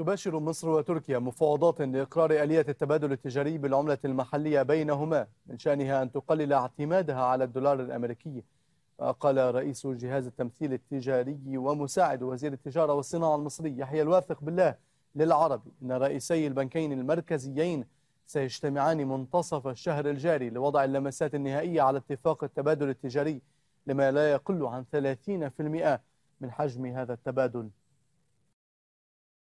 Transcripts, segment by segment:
تباشر مصر وتركيا مفاوضات لإقرار آلية التبادل التجاري بالعملة المحلية بينهما من شأنها أن تقلل اعتمادها على الدولار الأمريكي قال رئيس جهاز التمثيل التجاري ومساعد وزير التجارة والصناعة المصري يحيى الواثق بالله للعربي إن رئيسي البنكين المركزيين سيجتمعان منتصف الشهر الجاري لوضع اللمسات النهائية على اتفاق التبادل التجاري لما لا يقل عن 30% من حجم هذا التبادل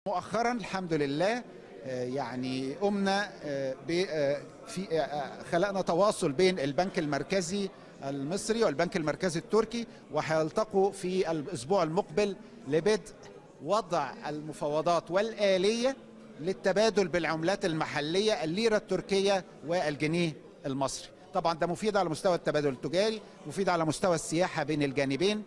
مؤخرا الحمد لله آه، يعني قمنا آه، آه، في خلقنا تواصل بين البنك المركزي المصري والبنك المركزي التركي وهيلتقوا في الاسبوع المقبل لبدء وضع المفاوضات والآلية للتبادل بالعملات المحلية الليرة التركية والجنيه المصري طبعا ده مفيد على مستوى التبادل التجاري مفيد على مستوى السياحة بين الجانبين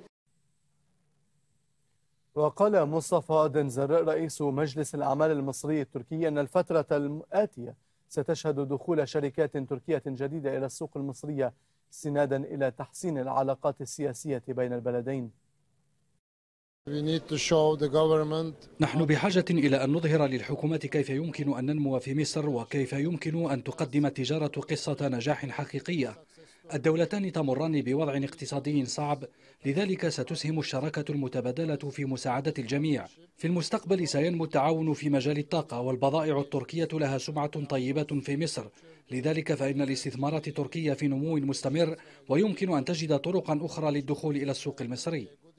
وقال مصطفى دنزر رئيس مجلس الأعمال المصري التركي أن الفترة الآتية ستشهد دخول شركات تركية جديدة إلى السوق المصرية استنادا إلى تحسين العلاقات السياسية بين البلدين نحن بحاجة إلى أن نظهر للحكومة كيف يمكن أن ننمو في مصر وكيف يمكن أن تقدم التجارة قصة نجاح حقيقية الدولتان تمران بوضع اقتصادي صعب لذلك ستسهم الشراكة المتبادلة في مساعدة الجميع في المستقبل سينمو التعاون في مجال الطاقة والبضائع التركية لها سمعة طيبة في مصر لذلك فإن الاستثمارات التركية في نمو مستمر ويمكن أن تجد طرقا أخرى للدخول إلى السوق المصري